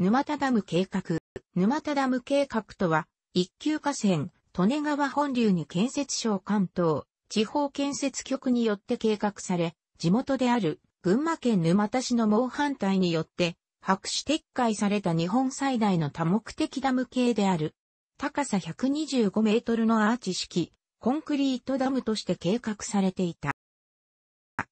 沼田ダム計画。沼田ダム計画とは、一級河川、利根川本流に建設省関東、地方建設局によって計画され、地元である群馬県沼田市の猛反対によって、白紙撤回された日本最大の多目的ダム系である。高さ125メートルのアーチ式、コンクリートダムとして計画されていた。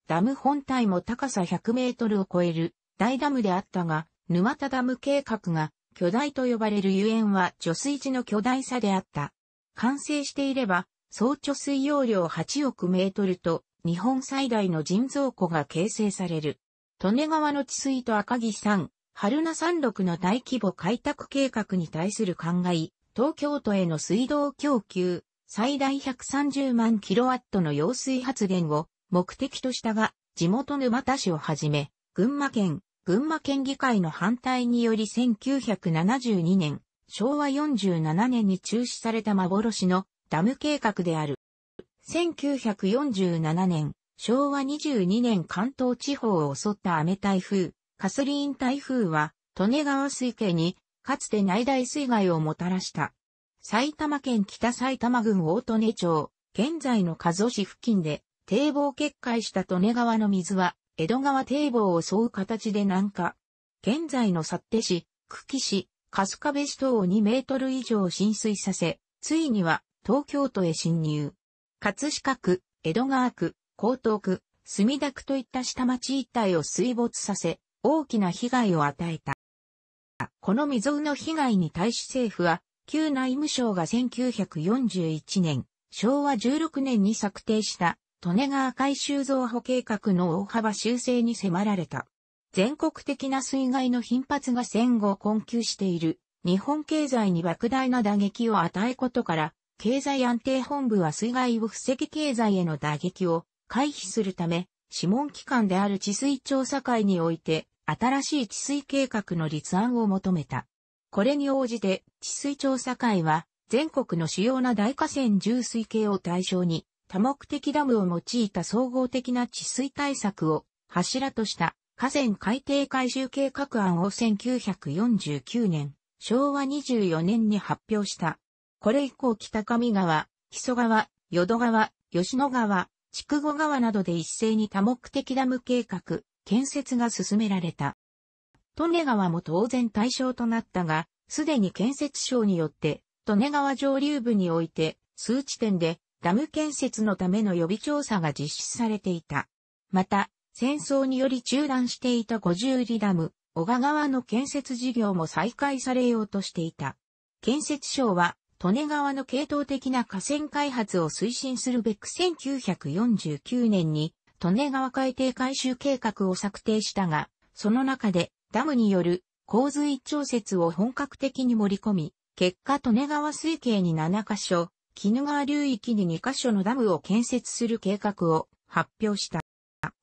ダム本体も高さ100メートルを超える大ダムであったが、沼田ダム計画が巨大と呼ばれるゆえんは貯水池の巨大さであった。完成していれば、総貯水容量8億メートルと日本最大の人造湖が形成される。利根川の治水と赤城山、春名山麓の大規模開拓計画に対する考え、東京都への水道供給、最大130万キロワットの揚水発電を目的としたが、地元沼田市をはじめ、群馬県、群馬県議会の反対により1972年、昭和47年に中止された幻のダム計画である。1947年、昭和22年関東地方を襲った雨台風、カスリーン台風は、利根川水系に、かつて内大水害をもたらした。埼玉県北埼玉郡大利根町、現在の加須市付近で、堤防決壊した利根川の水は、江戸川堤防を沿う形で南下。現在の幸手市、久喜市、春日部市等を2メートル以上浸水させ、ついには東京都へ侵入。葛飾区、江戸川区、江東区、墨田区といった下町一帯を水没させ、大きな被害を与えた。この未曾有の被害に対し政府は、旧内務省が1941年、昭和16年に策定した利根川改修増補計画の大幅修正に迫られた。全国的な水害の頻発が戦後困窮している日本経済に莫大な打撃を与えことから、経済安定本部は水害を防ぎ経済への打撃を回避するため、諮問機関である治水調査会において、新しい治水計画の立案を求めた。これに応じて、治水調査会は、全国の主要な大河川重水系を対象に、多目的ダムを用いた総合的な治水対策を柱とした河川海底改修計画案を1949年、昭和24年に発表した。これ以降北上川、木曽川、淀川、吉野川、筑後川などで一斉に多目的ダム計画、建設が進められた。利根川も当然対象となったが、すでに建設省によって、利根川上流部において、数地点でダム建設のための予備調査が実施されていた。また、戦争により中断していた五十里ダム、小賀川の建設事業も再開されようとしていた。建設省は、利根川の系統的な河川開発を推進するべく1949年に、利根川海底改修計画を策定したが、その中でダムによる洪水調節を本格的に盛り込み、結果利根川水系に7カ所、鬼怒川流域に2カ所のダムを建設する計画を発表した。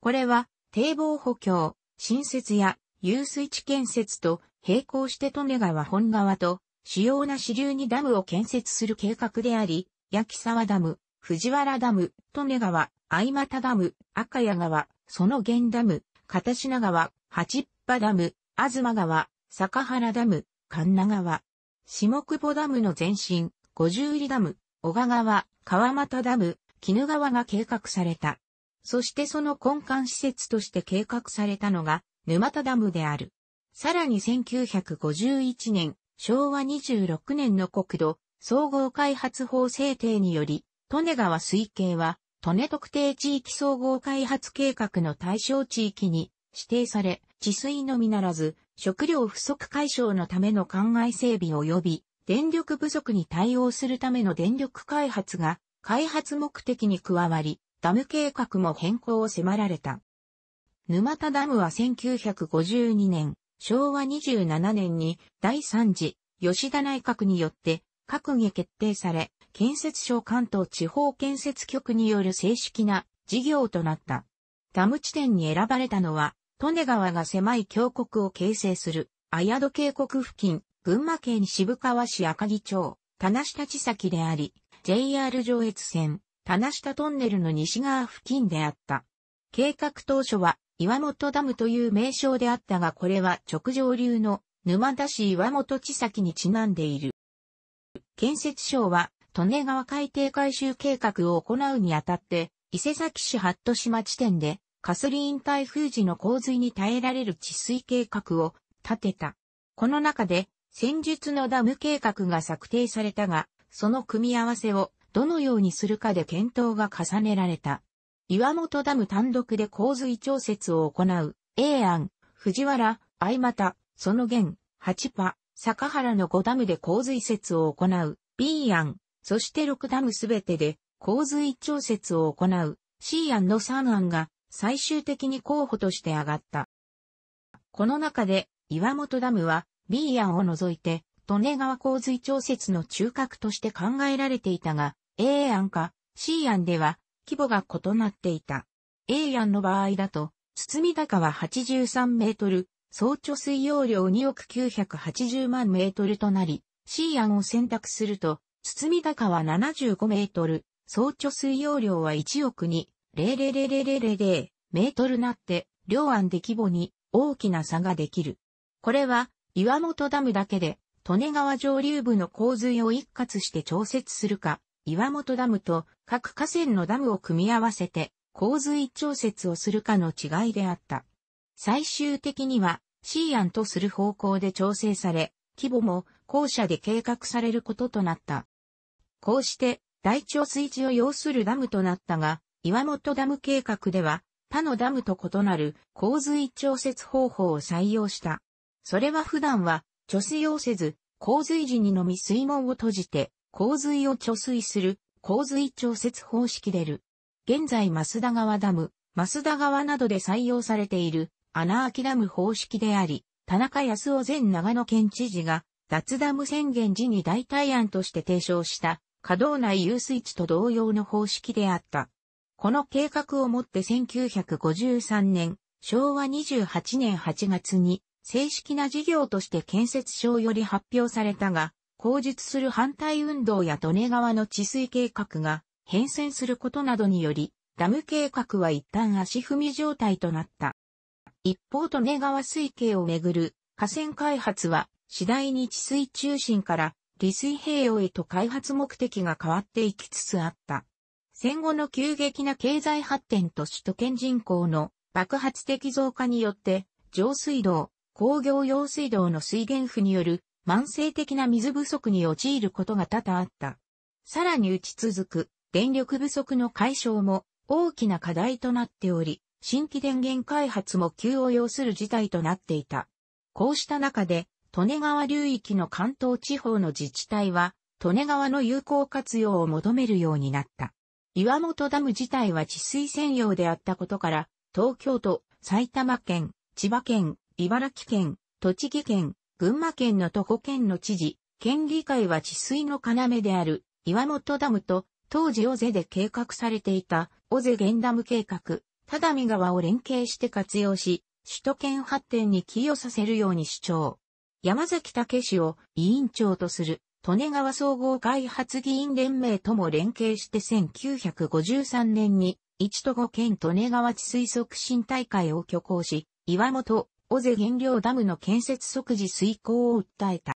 これは、堤防補強、新設や遊水地建設と並行して利根川本川と主要な支流にダムを建設する計画であり、焼沢ダム、藤原ダム、利根川、相又ダム、赤谷川、その源ダム、片品川、八ぱダム、東川、坂原ダム、神奈川、下久保ダムの前身、五十里ダム、小賀川、川又ダム、絹川が計画された。そしてその根幹施設として計画されたのが、沼田ダムである。さらに1951年、昭和26年の国土、総合開発法制定により、利根川水系は、利根特定地域総合開発計画の対象地域に指定され、治水のみならず、食料不足解消のための灌漑整備及び電力不足に対応するための電力開発が開発目的に加わり、ダム計画も変更を迫られた。沼田ダムは1952年、昭和27年に第3次吉田内閣によって閣議決定され、建設省関東地方建設局による正式な事業となった。ダム地点に選ばれたのは、利根川が狭い峡谷を形成する、綾戸渓谷付近、群馬県渋川市赤城町、棚下地先であり、JR 上越線、棚下トンネルの西側付近であった。計画当初は、岩本ダムという名称であったがこれは直上流の沼田市岩本地先にちなんでいる。建設省は、利根川海底改修計画を行うにあたって、伊勢崎市八戸島地点で、カスリーン台風時の洪水に耐えられる治水計画を立てた。この中で、戦術のダム計画が策定されたが、その組み合わせをどのようにするかで検討が重ねられた。岩本ダム単独で洪水調節を行う、A 案、藤原、相又、その現、八波、坂原の5ダムで洪水節を行う、B 案、そして6ダムすべてで洪水調節を行う、C 案の3案が最終的に候補として上がった。この中で、岩本ダムは B 案を除いて、利根川洪水調節の中核として考えられていたが、A 案か C 案では規模が異なっていた。A 案の場合だと、堤高は83メートル、総貯水容量2億980万メートルとなり、C 案を選択すると、堤高は75メートル、総貯水容量は1億2、00000メートルなって、両案で規模に大きな差ができる。これは岩本ダムだけで、利根川上流部の洪水を一括して調節するか、岩本ダムと各河川のダムを組み合わせて洪水調節をするかの違いであった。最終的には C 案とする方向で調整され、規模も校舎で計画されることとなった。こうして大調水地を要するダムとなったが、岩本ダム計画では他のダムと異なる洪水調節方法を採用した。それは普段は貯水をせず、洪水時にのみ水門を閉じて、洪水を貯水する、洪水調節方式でる。現在増田川ダム、増田川などで採用されている、穴開きダム方式であり、田中康夫前長野県知事が、脱ダム宣言時に代替案として提唱した、稼働内遊水地と同様の方式であった。この計画をもって1953年、昭和28年8月に正式な事業として建設省より発表されたが、口述する反対運動や利根川の治水計画が変遷することなどにより、ダム計画は一旦足踏み状態となった。一方利根川水系をめぐる河川開発は次第に治水中心から利水平用へと開発目的が変わっていきつつあった。戦後の急激な経済発展と首都圏人口の爆発的増加によって上水道、工業用水道の水源府による慢性的な水不足に陥ることが多々あった。さらに打ち続く電力不足の解消も大きな課題となっており、新規電源開発も急を要する事態となっていた。こうした中で、利根川流域の関東地方の自治体は、利根川の有効活用を求めるようになった。岩本ダム自体は治水専用であったことから、東京都、埼玉県、千葉県、茨城県、栃木県、群馬県の徒歩県の知事、県議会は治水の要である岩本ダムと当時尾瀬で計画されていた尾瀬源ダム計画、只見川を連携して活用し、首都圏発展に寄与させるように主張。山崎武氏を委員長とする、利根川総合開発議員連盟とも連携して1953年に、一都五県利根川治水促進大会を挙行し、岩本、尾瀬原料ダムの建設即時遂行を訴えた。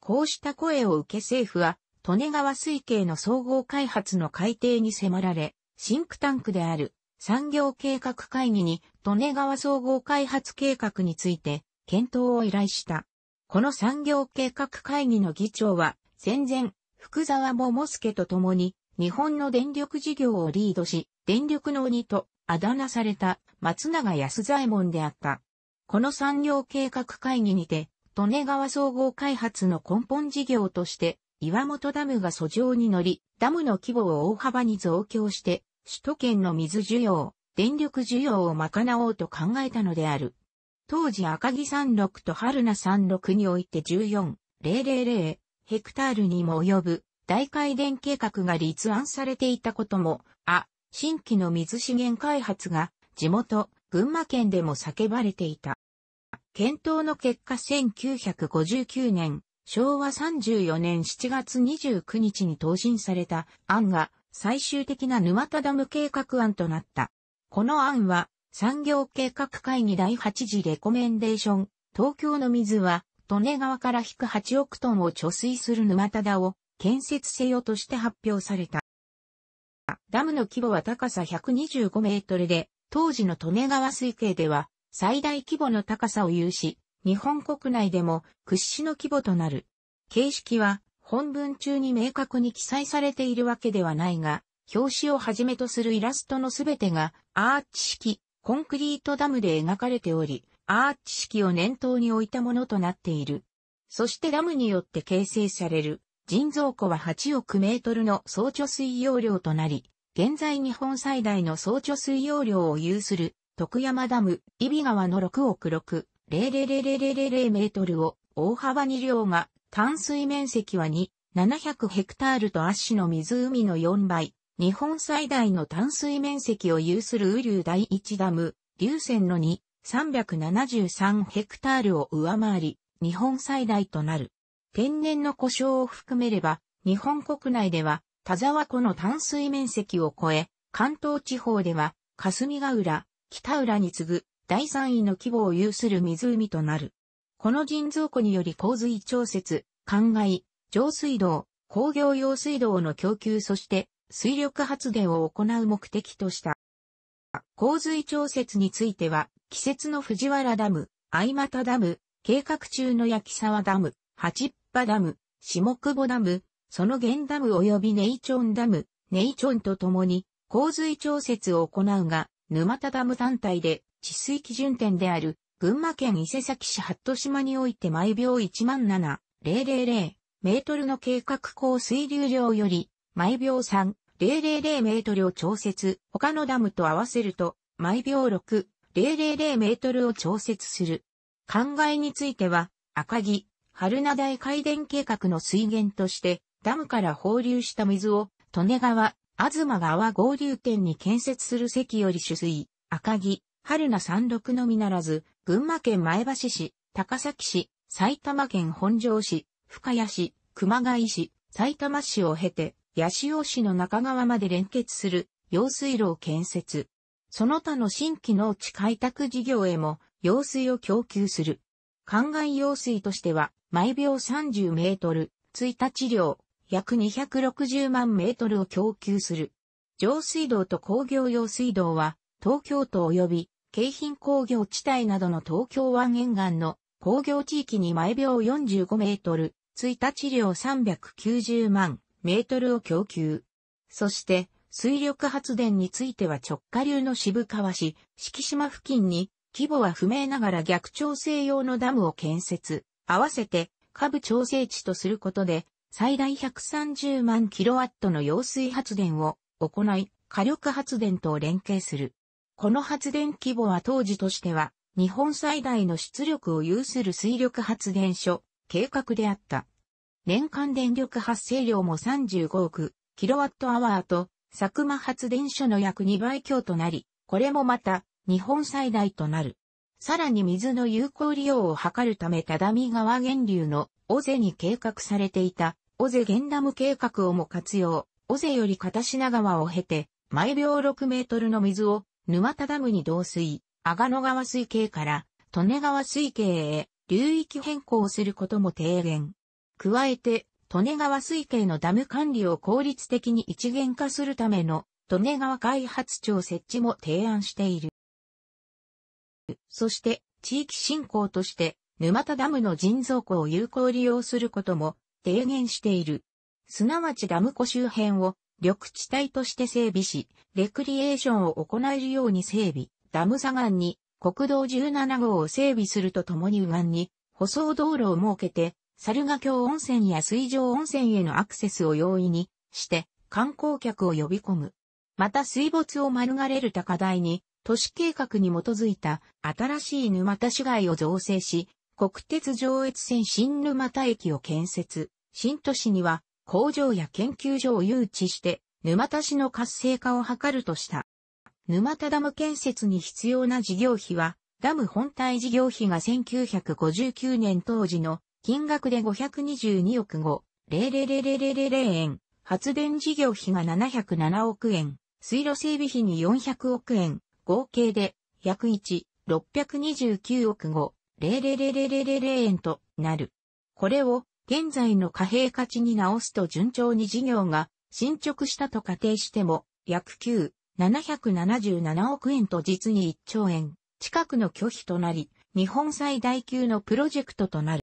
こうした声を受け政府は、利根川水系の総合開発の改定に迫られ、シンクタンクである産業計画会議に利根川総合開発計画について検討を依頼した。この産業計画会議の議長は、戦前、福沢桃介と共に、日本の電力事業をリードし、電力の鬼とあだ名された松永安左衛門であった。この産業計画会議にて、利根川総合開発の根本事業として、岩本ダムが遡上に乗り、ダムの規模を大幅に増強して、首都圏の水需要、電力需要を賄おうと考えたのである。当時赤城山麓と春名山麓において14,000ヘクタールにも及ぶ大改電計画が立案されていたことも、あ、新規の水資源開発が地元群馬県でも叫ばれていた。検討の結果1959年、昭和34年7月29日に答申された案が最終的な沼田ダム計画案となった。この案は産業計画会議第8次レコメンデーション、東京の水は利根川から引く8億トンを貯水する沼田田を建設せよとして発表された。ダムの規模は高さ125メートルで当時の利根川水系では最大規模の高さを有し、日本国内でも屈指の規模となる。形式は本文中に明確に記載されているわけではないが、表紙をはじめとするイラストのすべてがアーチ式コンクリートダムで描かれており、アーチ式を念頭に置いたものとなっている。そしてダムによって形成される人造湖は8億メートルの総貯水容量となり、現在日本最大の総貯水容量を有する徳山ダム、伊比川の6億6、0 0 0 0メートルを大幅に量が、淡水面積は2、700ヘクタールとアッシの湖の4倍、日本最大の淡水面積を有する雨竜第一ダム、流線の2、373ヘクタールを上回り、日本最大となる。天然の故障を含めれば、日本国内では田沢湖の淡水面積を超え、関東地方では、霞ヶ浦、北浦に次ぐ第3位の規模を有する湖となる。この人造湖により洪水調節、灌漑、上水道、工業用水道の供給そして水力発電を行う目的とした。洪水調節については、季節の藤原ダム、相又ダム、計画中の焼沢ダム、八っぱダム、下久保ダム、その原ダム及びネイチョンダム、ネイチョンとともに洪水調節を行うが、沼田ダム単体で治水基準点である群馬県伊勢崎市八戸島において毎秒1万7000メートルの計画降水流量より毎秒3、000メートルを調節、他のダムと合わせると、毎秒6、000メートルを調節する。考えについては、赤木、春名台海電計画の水源として、ダムから放流した水を、利根川、東川合流点に建設する関より取水、赤木、春名山麓のみならず、群馬県前橋市、高崎市、埼玉県本庄市、深谷市、熊谷市、埼玉市を経て、八潮市の中川まで連結する用水路を建設。その他の新規農地開拓事業へも用水を供給する。灌漑用水としては、毎秒30メートル、1日量、約260万メートルを供給する。上水道と工業用水道は、東京都及び、京浜工業地帯などの東京湾沿岸の工業地域に毎秒45メートル、1日量390万メートルを供給。そして、水力発電については直下流の渋川市、敷島付近に、規模は不明ながら逆調整用のダムを建設、合わせて下部調整地とすることで、最大130万キロワットの揚水発電を行い、火力発電と連携する。この発電規模は当時としては、日本最大の出力を有する水力発電所、計画であった。年間電力発生量も35億キロワットアワーと、佐久間発電所の約2倍強となり、これもまた日本最大となる。さらに水の有効利用を図るため只見川源流の尾瀬に計画されていた尾瀬源ダム計画をも活用、尾瀬より片品川を経て、毎秒6メートルの水を沼田ダムに導水、阿賀野川水系から利根川水系へ流域変更することも提言。加えて、利根川水系のダム管理を効率的に一元化するための利根川開発庁設置も提案している。そして地域振興として沼田ダムの人造湖を有効利用することも提言している。すなわちダム湖周辺を緑地帯として整備し、レクリエーションを行えるように整備、ダム左岸に国道17号を整備するとともに右岸に舗装道路を設けて、猿ヶ京温泉や水上温泉へのアクセスを容易にして観光客を呼び込む。また水没を免れる高台に都市計画に基づいた新しい沼田市街を造成し、国鉄上越線新沼田駅を建設、新都市には工場や研究所を誘致して沼田市の活性化を図るとした。沼田ダム建設に必要な事業費は、ダム本体事業費が1959年当時の金額で522億5、0 0 0円、発電事業費が707億円、水路整備費に400億円、合計で約1、629億5、0000000円となる。これを現在の貨幣価値に直すと順調に事業が進捗したと仮定しても約9、777億円と実に1兆円近くの拒否となり、日本最大級のプロジェクトとなる。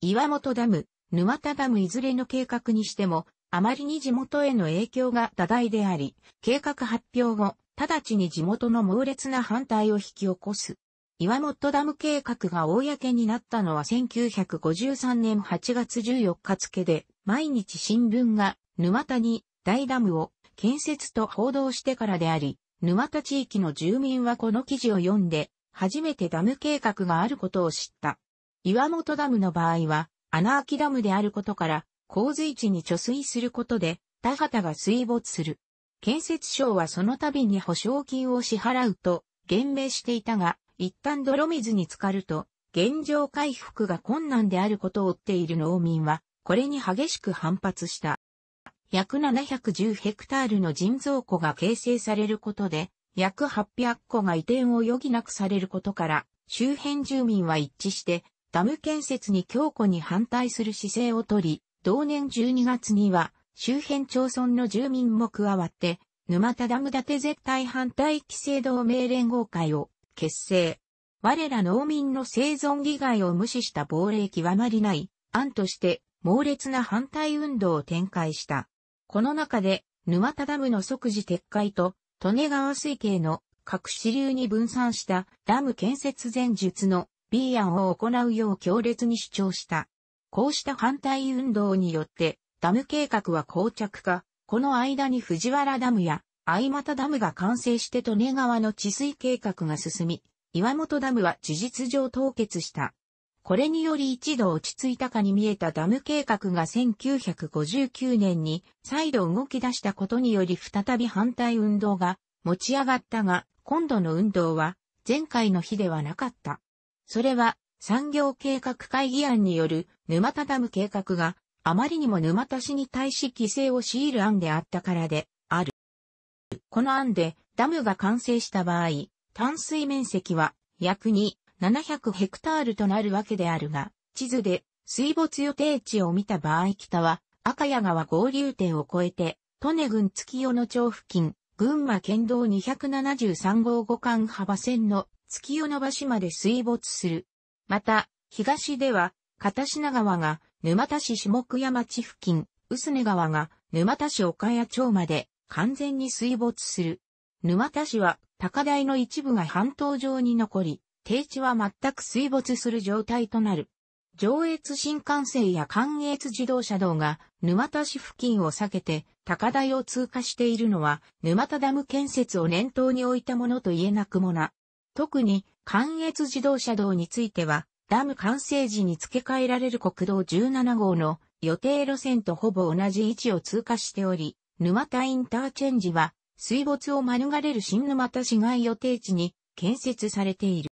岩本ダム、沼田ダムいずれの計画にしても、あまりに地元への影響が多大であり、計画発表後、直ちに地元の猛烈な反対を引き起こす。岩本ダム計画が公になったのは1953年8月14日付で、毎日新聞が沼田に大ダムを建設と報道してからであり、沼田地域の住民はこの記事を読んで、初めてダム計画があることを知った。岩本ダムの場合は、穴あきダムであることから、洪水地に貯水することで、田畑が水没する。建設省はその度に保証金を支払うと言明していたが、一旦泥水に浸かると、現状回復が困難であることを追っている農民は、これに激しく反発した。約710ヘクタールの人造湖が形成されることで、約800個が移転を余儀なくされることから、周辺住民は一致して、ダム建設に強固に反対する姿勢をとり、同年12月には、周辺町村の住民も加わって、沼田ダム建て絶対反対規制同盟連合会を結成。我ら農民の生存利害を無視した亡霊極まりない案として猛烈な反対運動を展開した。この中で沼田ダムの即時撤回と利根川水系の各支流に分散したダム建設前述の B 案を行うよう強烈に主張した。こうした反対運動によってダム計画は膠着化、この間に藤原ダムや相又ダムが完成して利根川の治水計画が進み、岩本ダムは事実上凍結した。これにより一度落ち着いたかに見えたダム計画が1959年に再度動き出したことにより再び反対運動が持ち上がったが、今度の運動は前回の日ではなかった。それは産業計画会議案による沼田ダム計画があまりにも沼田市に対し規制を強いる案であったからで、ある。この案で、ダムが完成した場合、淡水面積は約に、700ヘクタールとなるわけであるが、地図で水没予定地を見た場合北は赤谷川合流点を越えて、利根郡月夜野町付近、群馬県道273号五間幅線の月夜野橋まで水没する。また、東では、片品川が沼田市下久屋町付近、薄根川が沼田市岡谷町まで完全に水没する。沼田市は高台の一部が半島上に残り、低地は全く水没する状態となる。上越新幹線や関越自動車道が沼田市付近を避けて高台を通過しているのは沼田ダム建設を念頭に置いたものと言えなくもな。特に関越自動車道についてはダム完成時に付け替えられる国道17号の予定路線とほぼ同じ位置を通過しており、沼田インターチェンジは水没を免れる新沼田市街予定地に建設されている。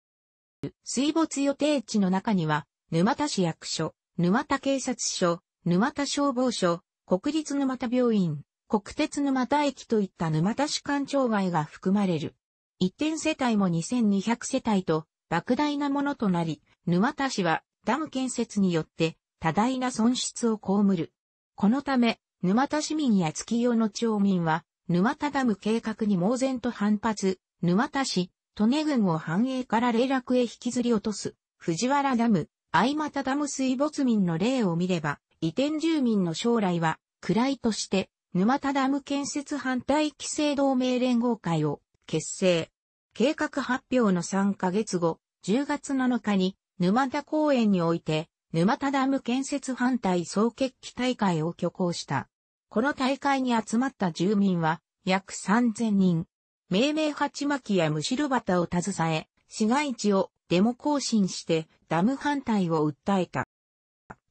水没予定地の中には、沼田市役所、沼田警察署、沼田消防署、国立沼田病院、国鉄沼田駅といった沼田市官庁街が含まれる。一点世帯も2200世帯と莫大なものとなり、沼田市はダム建設によって多大な損失を被る。このため、沼田市民や月夜の町民は、沼田ダム計画に猛然と反発、沼田市、利根郡を繁栄から霊落へ引きずり落とす、藤原ダム、相又ダム水没民の例を見れば、移転住民の将来は、位として、沼田ダム建設反対規制同盟連合会を結成。計画発表の3ヶ月後、10月7日に沼田公園において、沼田ダム建設反対総決起大会を挙行した。この大会に集まった住民は、約3000人。命名鉢巻きやむしろ旗を携え、市街地をデモ行進してダム反対を訴えた。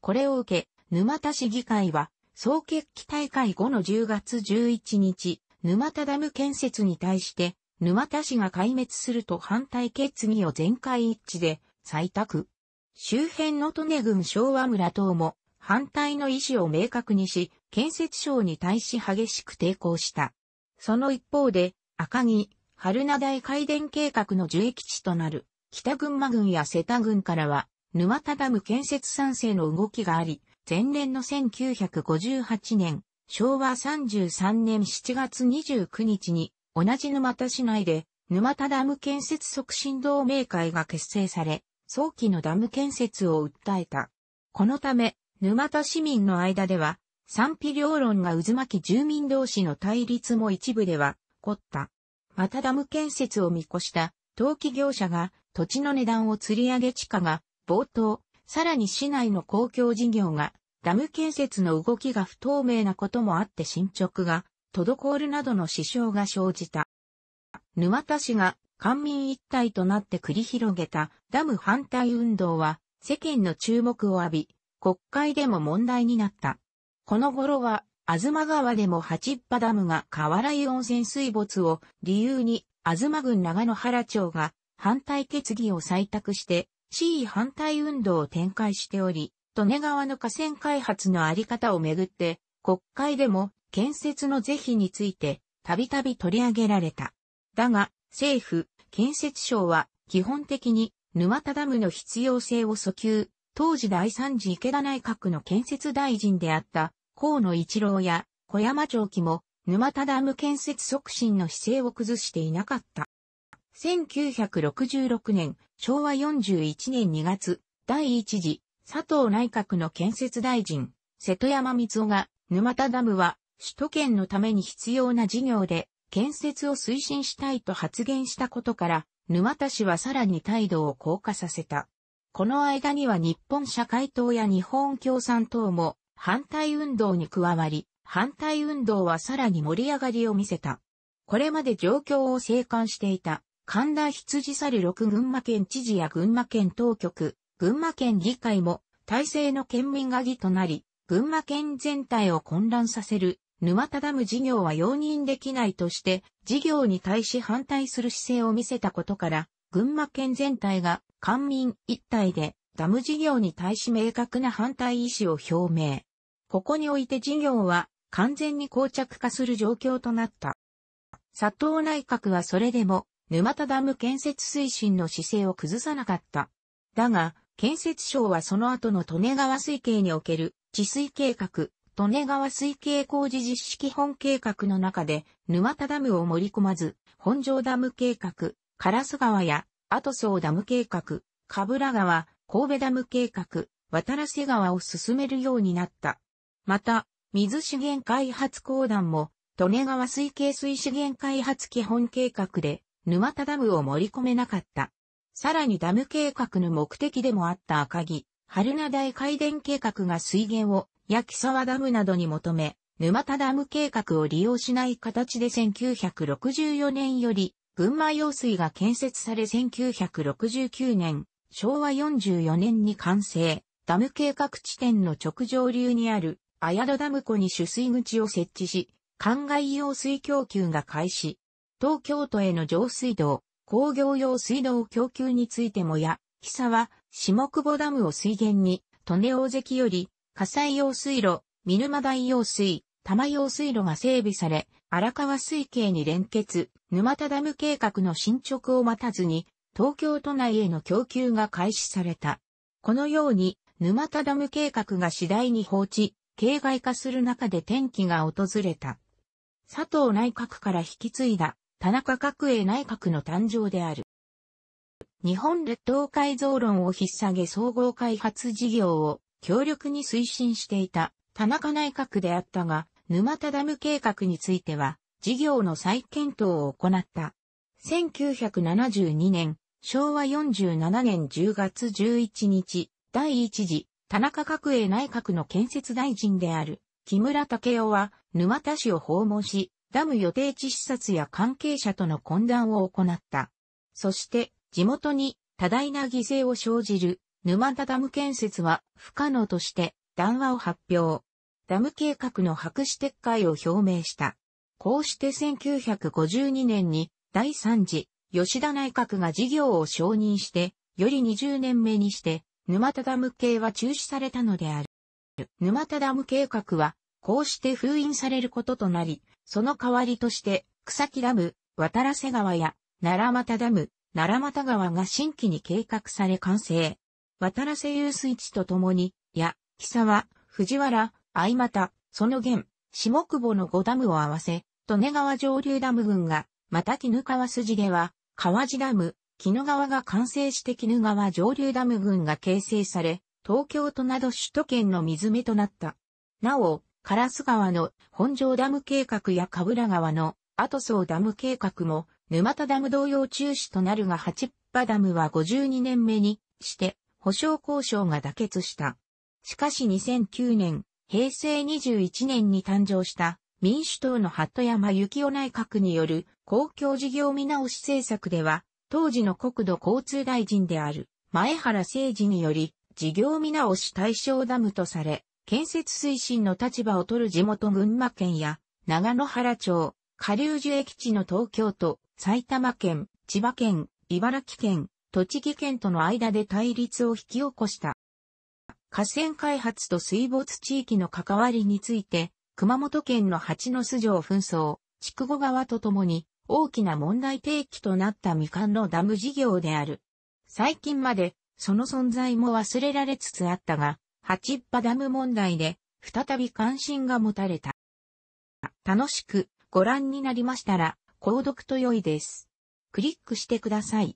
これを受け、沼田市議会は、総決起大会後の10月11日、沼田ダム建設に対して、沼田市が壊滅すると反対決議を全会一致で採択。周辺の利根郡昭和村等も反対の意思を明確にし、建設省に対し激しく抵抗した。その一方で、赤城、春名台海電計画の受益地となる北群馬郡や瀬田郡からは、沼田ダム建設賛成の動きがあり、前年の1958年、昭和33年7月29日に、同じ沼田市内で、沼田ダム建設促進同盟会が結成され、早期のダム建設を訴えた。このため、沼田市民の間では、賛否両論が渦巻き住民同士の対立も一部では起こった。またダム建設を見越した登記業者が土地の値段を釣り上げ地価が冒頭、さらに市内の公共事業がダム建設の動きが不透明なこともあって進捗が滞るなどの支障が生じた。沼田市が官民一体となって繰り広げたダム反対運動は世間の注目を浴び、国会でも問題になった。この頃は、東川でも八っ端ダムが河原温泉水没を理由に、東郡長野原町が反対決議を採択して、地位反対運動を展開しており、利根川の河川開発のあり方をめぐって、国会でも建設の是非について、たびたび取り上げられた。だが、政府、建設省は、基本的に、沼田ダムの必要性を訴求、当時第三次池田内閣の建設大臣であった、河野一郎や、小山町期も、沼田ダム建設促進の姿勢を崩していなかった。1966年、昭和41年2月、第一次、佐藤内閣の建設大臣、瀬戸山光夫が、沼田ダムは、首都圏のために必要な事業で、建設を推進したいと発言したことから、沼田氏はさらに態度を硬化させた。この間には日本社会党や日本共産党も反対運動に加わり、反対運動はさらに盛り上がりを見せた。これまで状況を静観していた神田羊猿六群馬県知事や群馬県当局、群馬県議会も体制の県民が議となり、群馬県全体を混乱させる沼田ダム事業は容認できないとして、事業に対し反対する姿勢を見せたことから、群馬県全体が官民一体でダム事業に対し明確な反対意思を表明。ここにおいて事業は完全に膠着化する状況となった。佐藤内閣はそれでも沼田ダム建設推進の姿勢を崩さなかった。だが、建設省はその後の利根川水系における治水計画、利根川水系工事実施基本計画の中で、沼田ダムを盛り込まず、本庄ダム計画、烏川や、ソ総ダム計画、カブラ川、神戸ダム計画、渡良瀬川を進めるようになった。また、水資源開発公団も、利根川水系水資源開発基本計画で、沼田ダムを盛り込めなかった。さらにダム計画の目的でもあった赤城、春名台海電計画が水源を焼沢ダムなどに求め、沼田ダム計画を利用しない形で1964年より、群馬用水が建設され1969年、昭和44年に完成、ダム計画地点の直上流にある、綾戸ダム湖に取水口を設置し、灌漑用水供給が開始。東京都への上水道、工業用水道供給についてもや、久は、下久保ダムを水源に、利根大関より、火災用水路、見沼大用水、多摩用水路が整備され、荒川水系に連結、沼田ダム計画の進捗を待たずに、東京都内への供給が開始された。このように、沼田ダム計画が次第に放置、形骸化する中で天気が訪れた。佐藤内閣から引き継いだ、田中角栄内閣の誕生である。日本列島改造論を引っ提げ総合開発事業を強力に推進していた田中内閣であったが、沼田ダム計画については、事業の再検討を行った。1972年、昭和47年10月11日、第一次、田中角栄内閣の建設大臣である、木村武夫は、沼田市を訪問し、ダム予定地視察や関係者との懇談を行った。そして、地元に多大な犠牲を生じる沼田ダム建設は不可能として談話を発表。ダム計画の白紙撤回を表明した。こうして1952年に第3次吉田内閣が事業を承認して、より20年目にして、沼田ダム計は中止されたのである。沼田ダム計画は、こうして封印されることとなり、その代わりとして、草木ダム、渡良瀬川や、奈良又ダム、奈良又川が新規に計画され完成。渡良瀬遊水地と共に、や、木沢、藤原、相又、その源、下久保の五ダムを合わせ、利根川上流ダム群が、また絹川筋では、川地ダム、木野川が完成して絹川上流ダム群が形成され、東京都など首都圏の水目となった。なお、津川の本庄ダム計画やかぶ川の後総ダム計画も沼田ダム同様中止となるが八ッダムは52年目にして保障交渉が妥結した。しかし2009年、平成21年に誕生した民主党の鳩山幸夫内閣による公共事業見直し政策では、当時の国土交通大臣である前原誠二により、事業見直し対象ダムとされ、建設推進の立場を取る地元群馬県や、長野原町、下流樹液地の東京都、埼玉県、千葉県、茨城県、栃木県との間で対立を引き起こした。河川開発と水没地域の関わりについて、熊本県の蜂の巣城紛争、筑後川とともに大きな問題提起となった未完のダム事業である。最近までその存在も忘れられつつあったが、八っ端ダム問題で再び関心が持たれた。楽しくご覧になりましたら、購読と良いです。クリックしてください。